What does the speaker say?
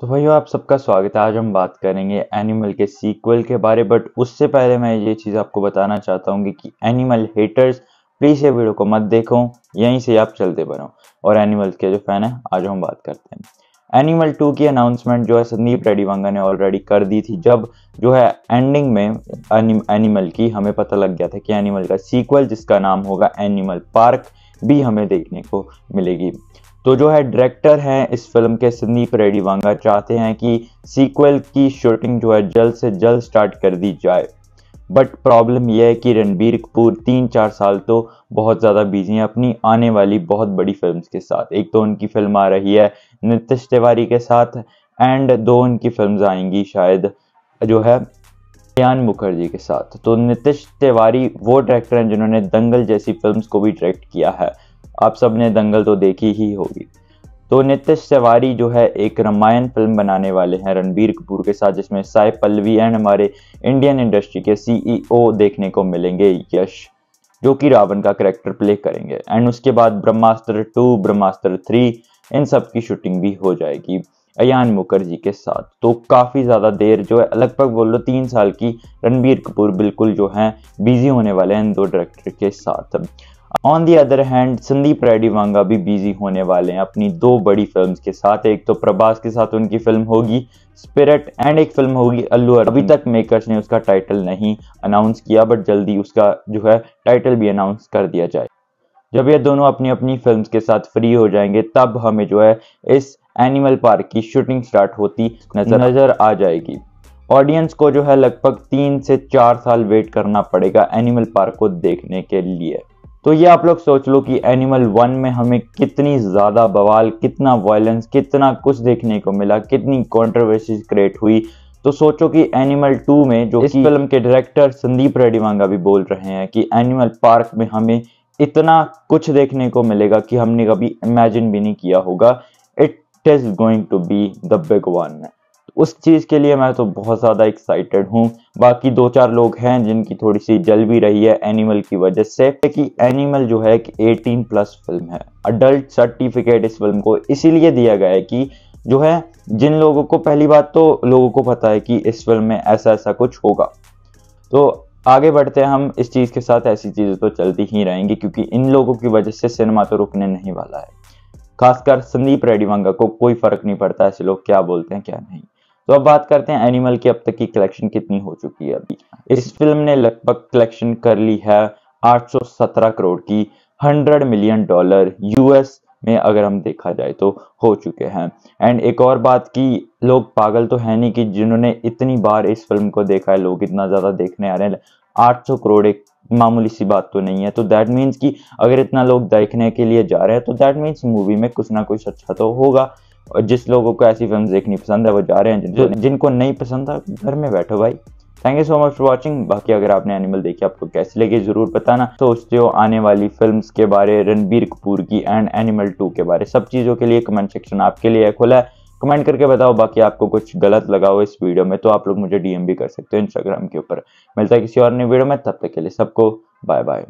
तो भाइयों आप सबका स्वागत है आज हम बात करेंगे एनिमल के सीक्वल के बारे बट उससे पहले मैं ये चीज़ आपको बताना चाहता हूँ कि एनिमल हेटर्स प्लीज़ ये वीडियो को मत देखो यहीं से आप चलते बनो और एनिमल के जो फैन है आज हम बात करते हैं एनिमल टू की अनाउंसमेंट जो है संदीप रेडी वांगा ने ऑलरेडी कर दी थी जब जो है एंडिंग में एनिमल की हमें पता लग गया था कि एनिमल का सीक्वल जिसका नाम होगा एनिमल पार्क भी हमें देखने को मिलेगी तो जो है डायरेक्टर हैं इस फिल्म के संदीप रेड्डी वांगा चाहते हैं कि सीक्वल की शूटिंग जो है जल्द से जल्द स्टार्ट कर दी जाए बट प्रॉब्लम यह है कि रणबीर कपूर तीन चार साल तो बहुत ज़्यादा बिजी हैं अपनी आने वाली बहुत बड़ी फिल्म के साथ एक तो उनकी फिल्म आ रही है नितिश तिवारी के साथ एंड दो उनकी फिल्म आएंगी शायद जो है कल्याण मुखर्जी के साथ तो नितिश तिवारी वो डायरेक्टर हैं जिन्होंने दंगल जैसी फिल्म्स को भी डायरेक्ट किया है आप सब ने दंगल तो देखी ही होगी तो नितिश तिवारी जो है एक रामायण फिल्म बनाने वाले हैं रणबीर कपूर के साथ जिसमें साय पल्लवी एंड हमारे इंडियन इंडस्ट्री के सीईओ e देखने को मिलेंगे यश जो कि रावण का करेक्टर प्ले करेंगे एंड उसके बाद ब्रह्मास्त्र टू ब्रह्मास्त्र थ्री इन सब की शूटिंग भी हो जाएगी अयान मुखर्जी के साथ तो काफ़ी ज़्यादा देर जो है लगभग बोल लो तीन साल की रणबीर कपूर बिल्कुल जो है बिजी होने वाले हैं इन दो डायरेक्टर के साथ on the other hand Sandeep Reddy Vanga भी बिजी होने वाले हैं अपनी दो बड़ी फिल्म्स के साथ एक तो प्रभास के साथ उनकी फिल्म होगी स्पिरिट एंड एक फिल्म होगी अल्लू अर्जुन अभी तक मेकर्स ने उसका टाइटल नहीं अनाउंस किया बट जल्दी उसका जो है टाइटल भी अनाउंस कर दिया जाए जब ये दोनों अपनी अपनी फिल्म के साथ फ्री हो जाएंगे तब हमें जो है इस एनिमल पार्क की शूटिंग स्टार्ट होती नजर नजर आ जाएगी ऑडियंस को जो है लगभग तीन से चार साल वेट करना पड़ेगा एनिमल पार्क को देखने के लिए तो ये आप लोग सोच लो कि एनिमल वन में हमें कितनी ज़्यादा बवाल कितना वायलेंस कितना कुछ देखने को मिला कितनी कॉन्ट्रोवर्सीज क्रिएट हुई तो सोचो कि एनिमल टू में जो इस फिल्म के डायरेक्टर संदीप रेडीवांगा भी बोल रहे हैं कि एनिमल पार्क में हमें इतना कुछ देखने को मिलेगा कि हमने कभी इमेजिन भी नहीं किया होगा it is going to be the big one उस चीज़ के लिए मैं तो बहुत ज़्यादा एक्साइटेड हूँ बाकी दो चार लोग हैं जिनकी थोड़ी सी जल भी रही है एनिमल की वजह से कि एनिमल जो है कि 18 प्लस फिल्म है अडल्ट सर्टिफिकेट इस फिल्म को इसीलिए दिया गया है कि जो है जिन लोगों को पहली बात तो लोगों को पता है कि इस फिल्म में ऐसा ऐसा कुछ होगा तो आगे बढ़ते हैं हम इस चीज़ के साथ ऐसी चीज़ें तो चलती ही रहेंगी क्योंकि इन लोगों की वजह से सिनेमा तो रुकने नहीं वाला है खासकर संदीप रेड्डीवांगा को कोई फर्क नहीं पड़ता ऐसे लोग क्या बोलते हैं क्या नहीं तो अब बात करते हैं एनिमल की अब तक की कलेक्शन कितनी हो चुकी है अभी इस फिल्म ने लगभग कलेक्शन कर ली है 817 करोड़ की 100 मिलियन डॉलर यूएस में अगर हम देखा जाए तो हो चुके हैं एंड एक और बात की लोग पागल तो है नहीं कि जिन्होंने इतनी बार इस फिल्म को देखा है लोग इतना ज़्यादा देखने आ रहे हैं 800 करोड़ एक मामूली सी बात तो नहीं है तो दैट मीन्स कि अगर इतना लोग देखने के लिए जा रहे हैं तो दैट मीन्स मूवी में कुछ ना कुछ अच्छा तो होगा और जिस लोगों को ऐसी फिल्म देखनी पसंद है वो जा रहे हैं जिन, जिनको नहीं पसंद था घर में बैठो भाई thank you so much for watching बाकी अगर आपने एनिमल देखी आपको कैसी लगी जरूर बताना सोचते हो आने वाली फिल्म के बारे रणबीर कपूर की एंड एनिमल टू के बारे सब चीज़ों के लिए कमेंट सेक्शन आपके लिए खुला है कमेंट करके बताओ बाकी आपको कुछ गलत लगा हो इस वीडियो में तो आप लोग मुझे डीएम भी कर सकते हो इंस्टाग्राम के ऊपर मिलता है किसी और नई वीडियो में तब तक के लिए सबको बाय बाय